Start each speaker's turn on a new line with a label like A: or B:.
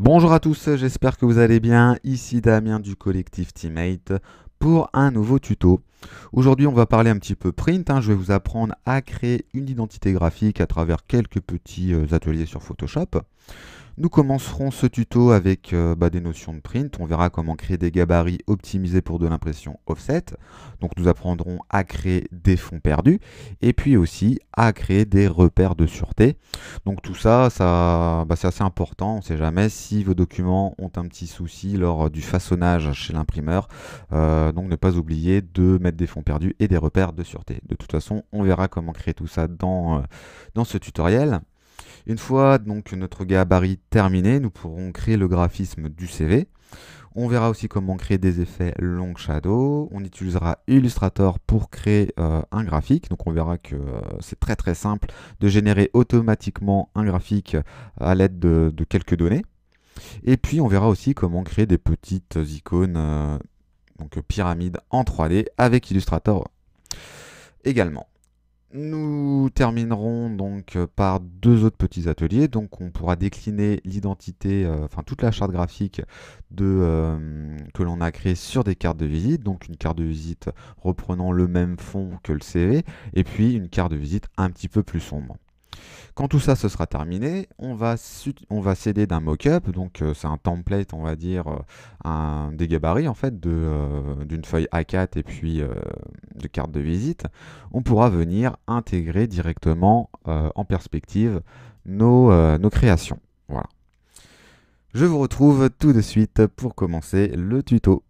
A: Bonjour à tous, j'espère que vous allez bien. Ici Damien du collectif Teammate pour un nouveau tuto. Aujourd'hui, on va parler un petit peu print. Hein. Je vais vous apprendre à créer une identité graphique à travers quelques petits euh, ateliers sur Photoshop. Nous commencerons ce tuto avec euh, bah, des notions de print. On verra comment créer des gabarits optimisés pour de l'impression offset. Donc nous apprendrons à créer des fonds perdus et puis aussi à créer des repères de sûreté. Donc tout ça, ça bah, c'est assez important. On ne sait jamais si vos documents ont un petit souci lors du façonnage chez l'imprimeur. Euh, donc ne pas oublier de mettre des fonds perdus et des repères de sûreté. De toute façon, on verra comment créer tout ça dans, euh, dans ce tutoriel. Une fois donc notre gabarit terminé, nous pourrons créer le graphisme du CV. On verra aussi comment créer des effets long shadow. On utilisera Illustrator pour créer euh, un graphique. Donc on verra que euh, c'est très très simple de générer automatiquement un graphique euh, à l'aide de, quelques données. Et puis on verra aussi comment créer des petites icônes, donc pyramides en 3D avec Illustrator également. Nous terminerons donc euh, par deux autres petits ateliers. Donc on pourra décliner l'identité, euh, enfin toute la charte graphique euh, que l'on a créée sur des cartes de visite. Donc une carte de visite reprenant le même fond que le CV et puis une carte de visite un petit peu plus sombre. Quand tout ça sera terminé, on va, on va s'aider d'un mock-up, donc c'est un template, on va dire, un, des gabarits en fait, d'une feuille A4 et puis de carte de visite, on pourra venir intégrer directement euh, en perspective nos, euh, nos créations. Voilà. Je vous retrouve tout de suite pour commencer le tuto.